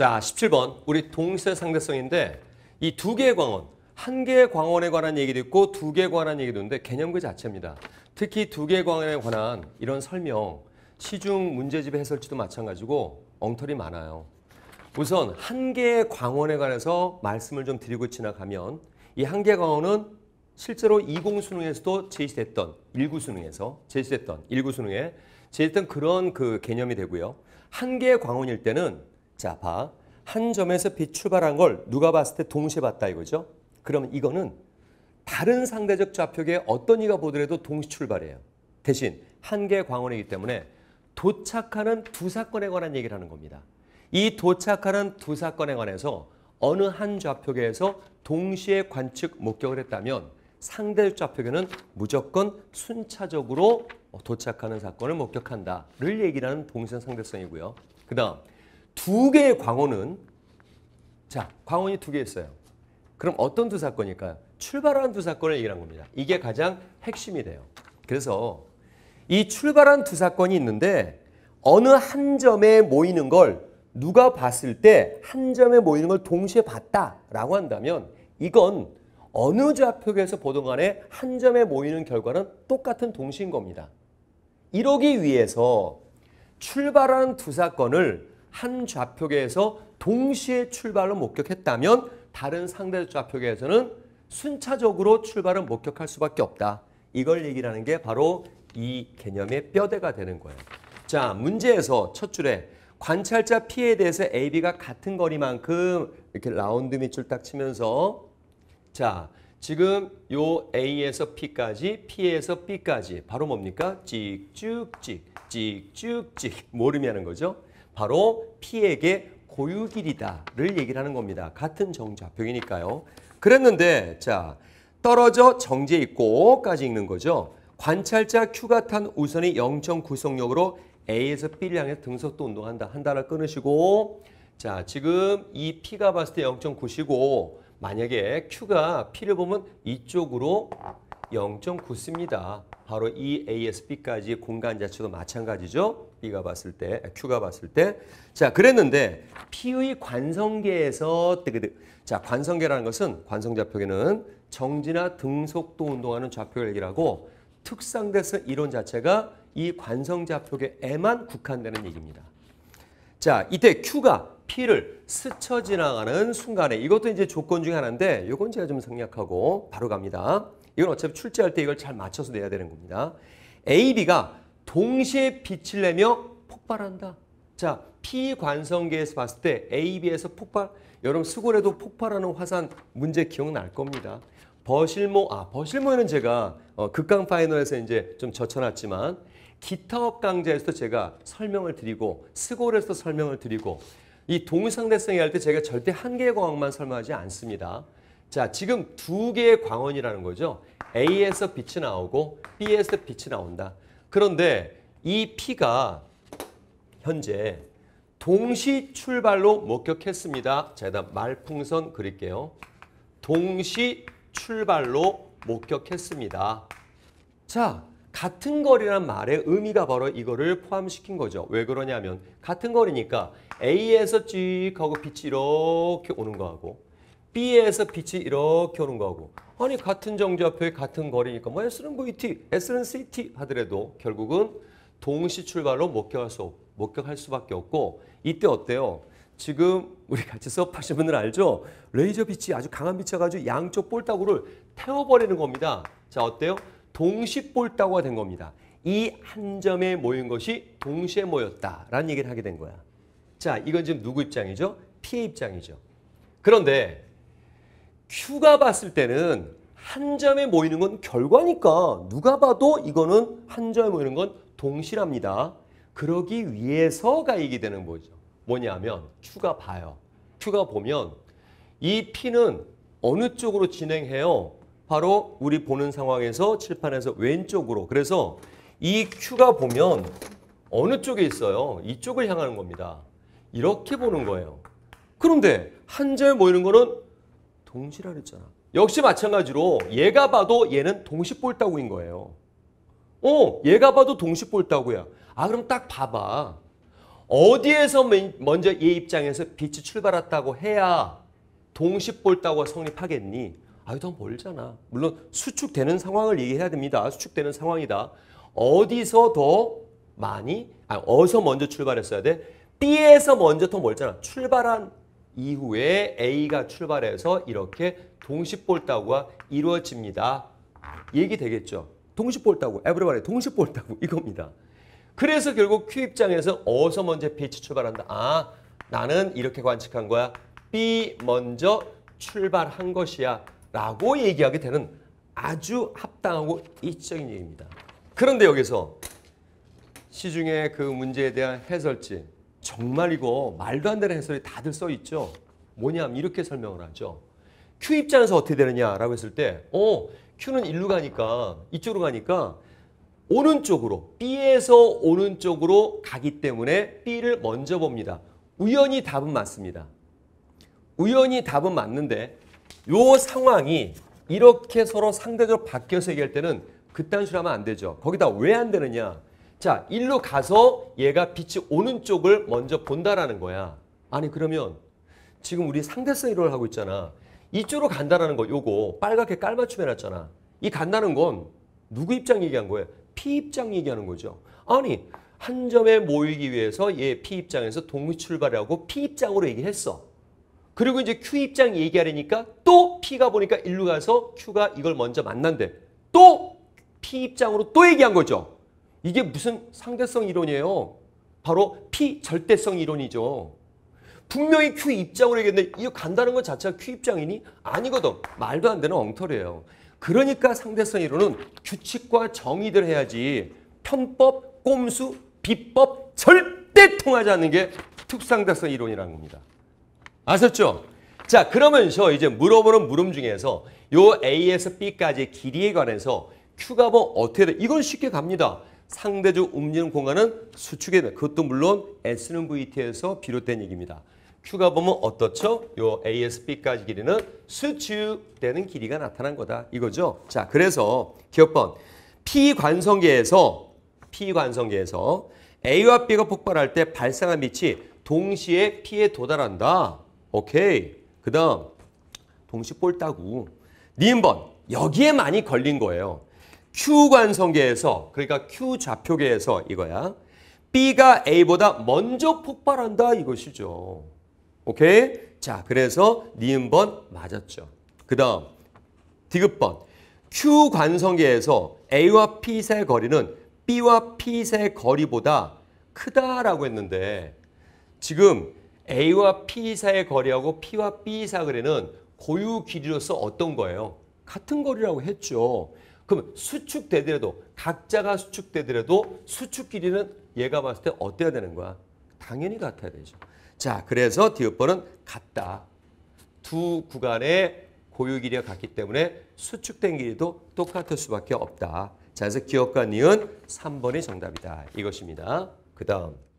자, 17번. 우리 동시대 상대성인데 이 두 개의 광원, 한 개의 광원에 관한 얘기도 있고 두 개에 관한 얘기도 있는데 개념 그 자체입니다. 특히 두 개의 광원에 관한 이런 설명, 시중 문제집의 해설지도 마찬가지고 엉터리 많아요. 우선 한 개의 광원에 관해서 말씀을 좀 드리고 지나가면 이 한 개의 광원은 실제로 20 수능에서도 제시됐던 19 수능에서 제시됐던 19 수능에 제시됐던 그런 그 개념이 되고요. 한 개의 광원일 때는 자, 봐. 한 점에서 비출발한 걸 누가 봤을 때 동시에 봤다 이거죠. 그러면 이거는 다른 상대적 좌표계의 어떤 이가 보더라도 동시 출발이에요. 대신 한 개의 광원이기 때문에 도착하는 두 사건에 관한 얘기를 하는 겁니다. 이 도착하는 두 사건에 관해서 어느 한 좌표계에서 동시에 관측 목격을 했다면 상대적 좌표계는 무조건 순차적으로 도착하는 사건을 목격한다를 얘기하는 동시에 상대성이고요. 그 다음 두 개의 광원은 자 광원이 두 개 있어요. 그럼 어떤 두 사건일까요? 출발한 두 사건을 얘기한 겁니다. 이게 가장 핵심이 돼요. 그래서 이 출발한 두 사건이 있는데 어느 한 점에 모이는 걸 누가 봤을 때 한 점에 모이는 걸 동시에 봤다라고 한다면 이건 어느 좌표에서 보던 간에 한 점에 모이는 결과는 똑같은 동시인 겁니다. 이러기 위해서 출발한 두 사건을 한 좌표계에서 동시에 출발을 목격했다면 다른 상대 좌표계에서는 순차적으로 출발을 목격할 수밖에 없다. 이걸 얘기하는 게 바로 이 개념의 뼈대가 되는 거예요. 자, 문제에서 첫 줄에 관찰자 P에 대해서 AB가 같은 거리만큼 이렇게 라운드 밑줄 딱 치면서 자, 지금 요 A에서 P까지, P에서 B까지 바로 뭡니까? 찍쭉찍, 찍쭉찍 모름이 하는 거죠. 바로 P에게 고유길이다를 얘기를 하는 겁니다. 같은 정좌표이니까요. 그랬는데 자 떨어져 정제 있고까지 읽는 거죠. 관찰자 Q가 탄 우선이 0.구속력으로 A에서 B를 향해 등속도 운동한다. 한 단어 끊으시고 자 지금 이 P가 봤을 때 0.9시고 만약에 Q가 P를 보면 이쪽으로 0.94입니다. 바로 이 ASB까지 공간 자체도 마찬가지죠. B가 봤을 때, Q가 봤을 때. 자, 그랬는데 P의 관성계에서 뜨그득. 자, 관성계라는 것은 관성 좌표계는 정지나 등속도 운동하는 좌표열기라고 특상대서 이론 자체가 이 관성 좌표계에만 국한되는 얘기입니다. 자, 이때 Q가 P를 스쳐 지나가는 순간에 이것도 이제 조건 중에 하나인데 이건 제가 좀 생략하고 바로 갑니다. 이건 어차피 출제할 때 이걸 잘 맞춰서 내야 되는 겁니다. AB가 동시에 빛을 내며 폭발한다. 자, P관성계에서 봤을 때 AB에서 폭발, 여러분 수골에도 폭발하는 화산 문제 기억날 겁니다. 버실모, 아, 버실모는 제가 어, 극강 파이널에서 이제 좀 젖혀놨지만 기타업 강좌에서도 제가 설명을 드리고 스골에서도 설명을 드리고 이 동상대성이 할때 제가 절대 한 개의 학만 설명하지 않습니다. 자, 지금 두 개의 광원이라는 거죠. A에서 빛이 나오고 B에서 빛이 나온다. 그런데 이 P가 현재 동시 출발로 목격했습니다. 자, 일단 말풍선 그릴게요. 동시 출발로 목격했습니다. 자, 같은 거리란 말의 의미가 바로 이거를 포함시킨 거죠. 왜 그러냐면 같은 거리니까 A에서 쭉 하고 빛이 이렇게 오는 거하고 B에서 빛이 이렇게 오는 거하고 아니 같은 정지화표에 같은 거리니까 뭐 S는 VT, 뭐 e S는 CT 하더라도 결국은 동시 출발로 목격할 수 목격할 수밖에 없고 이때 어때요? 지금 우리 같이 수업하신 분들 알죠? 레이저 빛이 아주 강한 빛이 가지고 양쪽 볼따구를 태워버리는 겁니다. 자 어때요? 동시 볼따구가 된 겁니다. 이 한 점에 모인 것이 동시에 모였다라는 얘기를 하게 된 거야. 자 이건 지금 누구 입장이죠? 피해 입장이죠. 그런데 Q가 봤을 때는 한 점에 모이는 건 결과니까 누가 봐도 이거는 한 점에 모이는 건 동실합니다. 그러기 위해서가 이게 되는 거죠. 뭐냐면 Q가 봐요. Q가 보면 이 P는 어느 쪽으로 진행해요? 바로 우리 보는 상황에서 칠판에서 왼쪽으로. 그래서 이 Q가 보면 어느 쪽에 있어요? 이쪽을 향하는 겁니다. 이렇게 보는 거예요. 그런데 한 점에 모이는 거는 동시라 그랬잖아. 역시 마찬가지로 얘가 봐도 얘는 동시볼따구인 거예요. 어, 얘가 봐도 동시볼따구야. 아, 그럼 딱 봐봐. 어디에서 먼저 얘 입장에서 빛이 출발했다고 해야 동시볼따구가 성립하겠니? 아, 이거 멀잖아. 물론 수축되는 상황을 얘기해야 됩니다. 수축되는 상황이다. 어디서 더 많이, 아, 어서 먼저 출발했어야 돼? B에서 먼저 더 멀잖아. 출발한 이후에 A가 출발해서 이렇게 동시볼따구가 이루어집니다. 얘기 되겠죠. 동시볼따구, 에브리바디 동시볼따구 이겁니다. 그래서 결국 Q 입장에서 어서 먼저 b 이 출발한다. 아, 나는 이렇게 관측한 거야. B 먼저 출발한 것이야. 라고 얘기하게 되는 아주 합당하고 이적인 얘기입니다. 그런데 여기서 시중에그 문제에 대한 해설지 정말 이거 말도 안 되는 해설이 다들 써 있죠. 뭐냐면 이렇게 설명을 하죠. Q 입장에서 어떻게 되느냐라고 했을 때, 어, Q는 일로 가니까 이쪽으로 가니까 오는 쪽으로 B에서 오는 쪽으로 가기 때문에 B를 먼저 봅니다. 우연히 답은 맞습니다. 우연히 답은 맞는데 요 상황이 이렇게 서로 상대적으로 바뀌어서 얘기할 때는 그딴 식으로 하면 안 되죠. 거기다 왜 안 되느냐? 자, 일로 가서 얘가 빛이 오는 쪽을 먼저 본다라는 거야. 아니 그러면 지금 우리 상대성 이론을 하고 있잖아. 이쪽으로 간다라는 거 요거 빨갛게 깔맞춤 해놨잖아. 이 간다는 건 누구 입장 얘기한 거예요? P 입장 얘기하는 거죠. 아니 한 점에 모이기 위해서 얘 P 입장에서 동의 출발하고 P 입장으로 얘기했어. 그리고 이제 Q 입장 얘기하려니까 또 P가 보니까 일로 가서 Q가 이걸 먼저 만난대. 또 P 입장으로 또 얘기한 거죠. 이게 무슨 상대성 이론이에요. 바로 피절대성 이론이죠. 분명히 Q 입장으로 얘기했는데 이거 간다는 것 자체가 Q 입장이니? 아니거든. 말도 안 되는 엉터리예요. 그러니까 상대성 이론은 규칙과 정의들 해야지 편법, 꼼수, 비법 절대 통하지 않는 게 특상대성 이론이라는 겁니다. 아셨죠? 자 그러면서 이제 물어보는 물음 중에서 요 A에서 B까지의 길이에 관해서 Q가 뭐 어떻게 돼? 이건 쉽게 갑니다. 상대적 움직이는 공간은 수축에 대 그것도 물론 S는 VT에서 비롯된 얘기입니다. Q가 보면 어떻죠? 요 AS B까지 길이는 수축되는 길이가 나타난 거다. 이거죠. 자, 그래서 기억 번 P 관성계에서 P 관성계에서 A와 B가 폭발할 때 발생한 빛이 동시에 P에 도달한다. 오케이. 그다음 동시 꼴따구. 니은 번 여기에 많이 걸린 거예요. Q관성계에서 그러니까 Q좌표계에서 이거야. B가 A보다 먼저 폭발한다 이것이죠. 오케이? 자, 그래서 니은번 맞았죠. 그 다음 디귿번 Q관성계에서 A와 p 의 거리는 B와 p 의 거리보다 크다라고 했는데 지금 A와 P사의 거리하고 P와 B사 거리는 고유 길이로서 어떤 거예요? 같은 거리라고 했죠. 그럼 수축되더라도 각자가 수축되더라도 수축 길이는 얘가 봤을 때 어때야 되는 거야? 당연히 같아야 되죠. 자, 그래서 디귿번은 같다. 두 구간의 고유 길이가 같기 때문에 수축된 길이도 똑같을 수밖에 없다. 자, 그래서 기억과 니은 3번이 정답이다. 이것입니다. 그 다음.